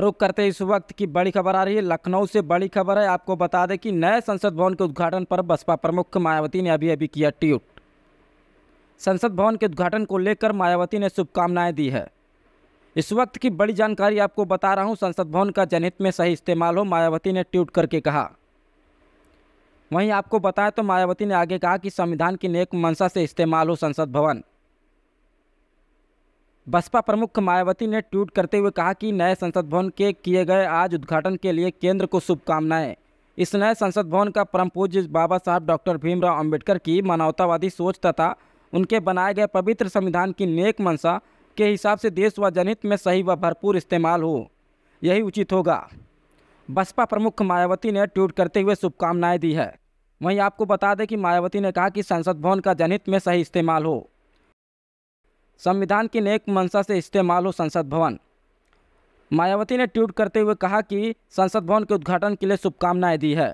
रुक करते इस वक्त की बड़ी खबर आ रही है लखनऊ से बड़ी खबर है आपको बता दें कि नए संसद भवन के उद्घाटन पर बसपा प्रमुख मायावती ने अभी अभी किया ट्वीट संसद भवन के उद्घाटन को लेकर मायावती ने शुभकामनाएं दी है इस वक्त की बड़ी जानकारी आपको बता रहा हूं संसद भवन का जनहित में सही इस्तेमाल हो मायावती ने ट्वीट करके कहा वहीं आपको बताएं तो मायावती ने आगे कहा कि संविधान की नेक मंशा से इस्तेमाल हो संसद भवन बसपा प्रमुख मायावती ने ट्वीट करते हुए कहा कि नए संसद भवन के किए गए आज उद्घाटन के लिए केंद्र को शुभकामनाएं इस नए संसद भवन का परम पूज्य बाबा साहब डॉक्टर भीमराव अंबेडकर की मानवतावादी सोच तथा उनके बनाए गए पवित्र संविधान की नेक मंशा के हिसाब से देश व जनहित में सही व भरपूर इस्तेमाल हो यही उचित होगा बसपा प्रमुख मायावती ने ट्वीट करते हुए शुभकामनाएं दी है वहीं आपको बता दें कि मायावती ने कहा कि संसद भवन का जनहित में सही इस्तेमाल हो संविधान की नेक मंशा से इस्तेमाल हो संसद भवन मायावती ने ट्वीट करते हुए कहा कि संसद भवन के उद्घाटन के लिए शुभकामनाएं दी है